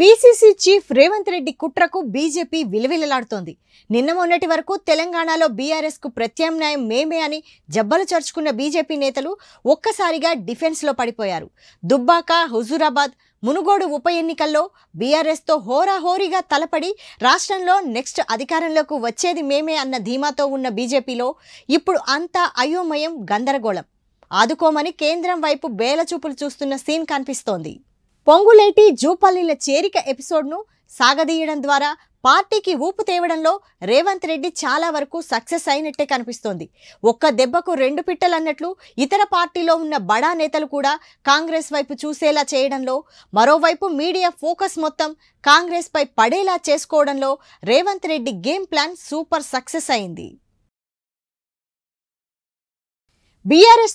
PCC chief Revanth Reddy కుట్రకు BJP విలవిలలాడుతోంది నిన్న మొన్నటి వరకు తెలంగాణలో బీఆర్ఎస్కు ప్రత్యామ్నాయం మేమే అని జబ్బలు చర్చుకున్న బీజేపీ నేతలు ఒక్కసారిగా డిఫెన్స్లో పడిపోయారు దుబ్బాక హుజూరాబాద్ మునుగోడు ఉప ఎన్నికల్లో బీఆర్ఎస్తో హోరాహోరీగా తలపడి రాష్ట్రంలో నెక్స్ట్ అధికారంలోకి వచ్చేది మేమే అన్న ధీమాతో ఉన్న బీజేపీలో ఇప్పుడు అంతా అయోమయం గందరగోళం ఆదుకోమని కేంద్రం వైపు బేలచూపులు చూస్తున్న సీన్ కనిపిస్తోంది పొంగులేటి జూపల్లిల చేరిక ఎపిసోడ్ను సాగదీయడం ద్వారా పార్టీకి ఊపు తేవడంలో రేవంత్ రెడ్డి చాలా వరకు సక్సెస్ అయినట్టే కనిపిస్తోంది ఒక్క దెబ్బకు రెండు పిట్టలు అన్నట్లు ఇతర పార్టీలో ఉన్న బడా నేతలు కూడా కాంగ్రెస్ వైపు చూసేలా చేయడంలో మరోవైపు మీడియా ఫోకస్ మొత్తం కాంగ్రెస్పై పడేలా చేసుకోవడంలో Revanth Reddy game plan super success అయింది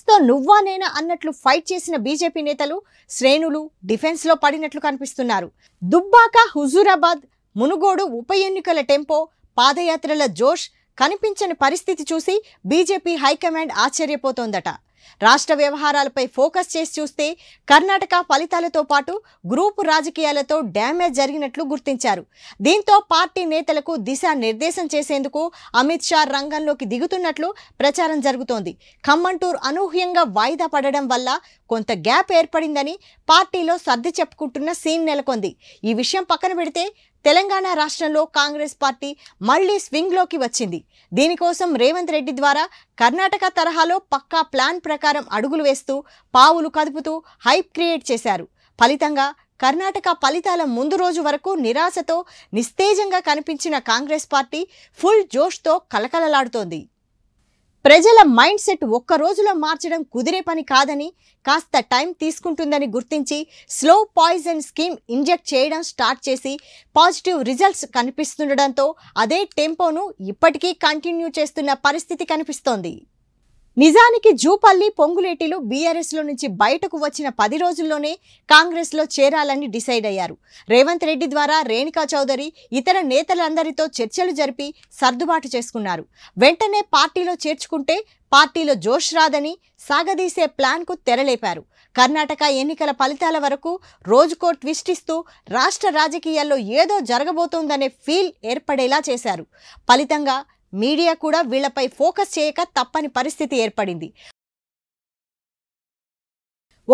తో నువ్వా నేనా అన్నట్లు ఫైట్ చేసిన బీజేపీ నేతలు శ్రేణులు డిఫెన్స్లో పడినట్లు కనిపిస్తున్నారు దుబ్బాక హుజూరాబాద్ మునుగోడు ఉప ఎన్నికల టెంపో పాదయాత్రల జోష్ కనిపించని పరిస్థితి చూసి బీజేపీ హైకమాండ్ ఆశ్చర్యపోతోందట రాష్ట్ర వ్యవహారాలపై ఫోకస్ చేసి చూస్తే కర్ణాటక ఫలితాలతో పాటు గ్రూపు రాజకీయాలతో డ్యామేజ్ జరిగినట్లు గుర్తించారు దీంతో పార్టీ నేతలకు దిశానిర్దేశం చేసేందుకు అమిత్ షా రంగంలోకి దిగుతున్నట్లు ప్రచారం జరుగుతోంది ఖమ్మం టూర్ అనూహ్యంగా వాయిదా పడడం వల్ల కొంత గ్యాప్ ఏర్పడిందని పార్టీలో సర్ది చెప్పుకుంటున్న సీన్ నెలకొంది ఈ విషయం పక్కన పెడితే తెలంగాణ రాష్ట్రంలో కాంగ్రెస్ పార్టీ మళ్లీ స్వింగ్లోకి వచ్చింది దీనికోసం రేవంత్ రెడ్డి ద్వారా కర్ణాటక తరహాలో పక్కా ప్లాన్ ప్రకారం అడుగులు వేస్తూ పావులు కదుపుతూ హైప్ క్రియేట్ చేశారు ఫలితంగా కర్ణాటక ఫలితాల ముందు రోజు వరకు నిరాశతో నిస్తేజంగా కనిపించిన కాంగ్రెస్ పార్టీ ఫుల్ జోష్తో కలకలలాడుతోంది ప్రజల మైండ్ సెట్ ఒక్క రోజులో మార్చడం కుదిరే పని కాదని కాస్త టైం తీసుకుంటుందని గుర్తించి స్లో పాయిజన్ స్కీమ్ ఇంజెక్ట్ చేయడం స్టార్ట్ చేసి పాజిటివ్ రిజల్ట్స్ కనిపిస్తుండడంతో అదే టెంపోను ఇప్పటికీ కంటిన్యూ చేస్తున్న పరిస్థితి కనిపిస్తోంది నిజానికి జూపల్లి పొంగులేటిలు బీఆర్ఎస్లో నుంచి బయటకు వచ్చిన పది రోజుల్లోనే కాంగ్రెస్లో చేరాలని డిసైడ్ అయ్యారు రేవంత్ రెడ్డి ద్వారా రేణుకా చౌదరి ఇతర నేతలందరితో చర్చలు జరిపి సర్దుబాటు చేసుకున్నారు వెంటనే పార్టీలో చేర్చుకుంటే పార్టీలో జోష్ రాదని సాగదీసే ప్లాన్కు తెరలేపారు కర్ణాటక ఎన్నికల ఫలితాల వరకు రోజుకో ట్విస్ట్ ఇస్తూ రాష్ట్ర రాజకీయాల్లో ఏదో జరగబోతోందనే ఫీల్ ఏర్పడేలా చేశారు ఫలితంగా మీడియా కూడా వీళ్లపై ఫోకస్ చేయక తప్పని పరిస్థితి ఏర్పడింది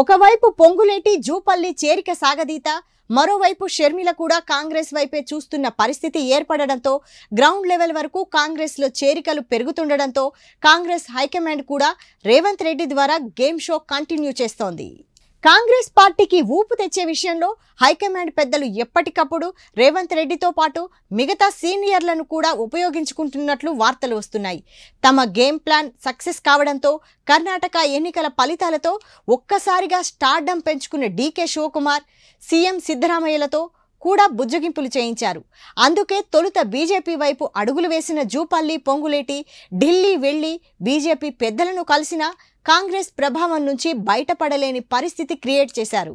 ఒకవైపు పొంగులేటి జూపల్లి చేరిక సాగదీత మరోవైపు షర్మిల కూడా కాంగ్రెస్ వైపే చూస్తున్న పరిస్థితి ఏర్పడడంతో గ్రౌండ్ లెవెల్ వరకు కాంగ్రెస్లో చేరికలు పెరుగుతుండడంతో కాంగ్రెస్ హైకమాండ్ కూడా రేవంత్ రెడ్డి ద్వారా గేమ్ షో కంటిన్యూ చేస్తోంది కాంగ్రెస్ పార్టీకి ఊపు తెచ్చే విషయంలో హైకమాండ్ పెద్దలు ఎప్పటికప్పుడు రేవంత్ రెడ్డితో పాటు మిగతా సీనియర్లను కూడా ఉపయోగించుకుంటున్నట్లు వార్తలు వస్తున్నాయి తమ గేమ్ ప్లాన్ సక్సెస్ కావడంతో కర్ణాటక ఎన్నికల ఫలితాలతో ఒక్కసారిగా స్టార్డం పెంచుకున్న డీకే శివకుమార్ సీఎం సిద్ధరామయ్యలతో కూడా బుజ్జగింపులు చేయించారు అందుకే తొలుత బీజేపీ వైపు అడుగులు వేసిన జూపల్లి పొంగులేటి ఢిల్లీ వెళ్లి బీజేపీ పెద్దలను కలిసినా కాంగ్రెస్ ప్రభావం నుంచి బయటపడలేని పరిస్థితి క్రియేట్ చేశారు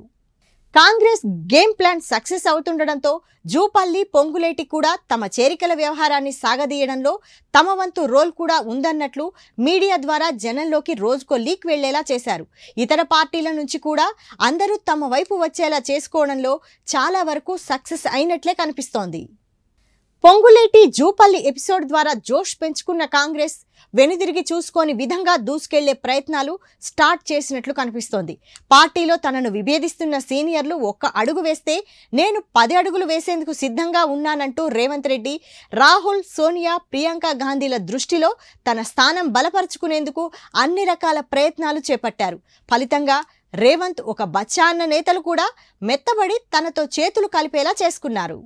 కాంగ్రెస్ గేమ్ ప్లాన్ సక్సెస్ అవుతుండడంతో జూపల్లి పొంగులేటి కూడా తమ చేరికల వ్యవహారాన్ని సాగదీయడంలో తమ వంతు రోల్ కూడా ఉందన్నట్లు మీడియా ద్వారా జనంలోకి రోజుకో లీక్ వెళ్లేలా చేశారు ఇతర పార్టీల నుంచి కూడా అందరూ తమ వైపు వచ్చేలా చేసుకోవడంలో చాలా వరకు సక్సెస్ అయినట్లే కనిపిస్తోంది పొంగులేటి జూపల్లి ఎపిసోడ్ ద్వారా జోష్ పెంచుకున్న కాంగ్రెస్ వెనుదిరిగి చూసుకోని విధంగా దూసుకెళ్లే ప్రయత్నాలు స్టార్ట్ చేసినట్లు కనిపిస్తోంది పార్టీలో తనను విభేదిస్తున్న సీనియర్లు ఒక్క అడుగు వేస్తే నేను పది అడుగులు వేసేందుకు సిద్ధంగా ఉన్నానంటూ రేవంత్ రెడ్డి రాహుల్ సోనియా ప్రియాంక గాంధీల దృష్టిలో తన స్థానం బలపరుచుకునేందుకు అన్ని రకాల ప్రయత్నాలు చేపట్టారు ఫలితంగా రేవంత్ ఒక బచ్చా అన్న నేతలు కూడా మెత్తబడి తనతో చేతులు కలిపేలా చేసుకున్నారు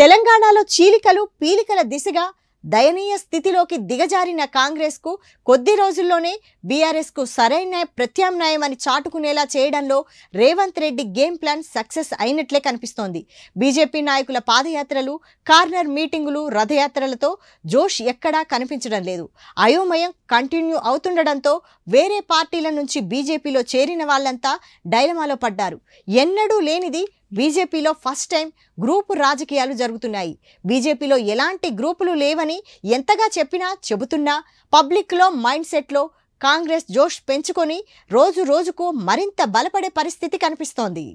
తెలంగాణలో చీలికలు పీలికల దిశగా దయనీయ స్థితిలోకి దిగజారిన కాంగ్రెస్కు కొద్ది రోజుల్లోనే బీఆర్ఎస్కు సరైన ప్రత్యామ్నాయం అని చాటుకునేలా చేయడంలో Revanth Reddy game plan success అయినట్లే కనిపిస్తోంది బీజేపీ నాయకుల పాదయాత్రలు కార్నర్ మీటింగులు రథయాత్రలతో జోష్ ఎక్కడా కనిపించడం లేదు అయోమయం కంటిన్యూ అవుతుండడంతో వేరే పార్టీల నుంచి బీజేపీలో చేరిన వాళ్ళంతా డైలమాలో పడ్డారు ఎన్నడూ లేనిది బీజేపీలో ఫస్ట్ టైం గ్రూపు రాజకీయాలు జరుగుతున్నాయి బీజేపీలో ఎలాంటి గ్రూపులు లేవని ఎంతగా చెప్పినా చెబుతున్నా పబ్లిక్లో మైండ్ సెట్లో కాంగ్రెస్ జోష్ పెంచుకొని రోజు రోజుకు మరింత బలపడే పరిస్థితి కనిపిస్తోంది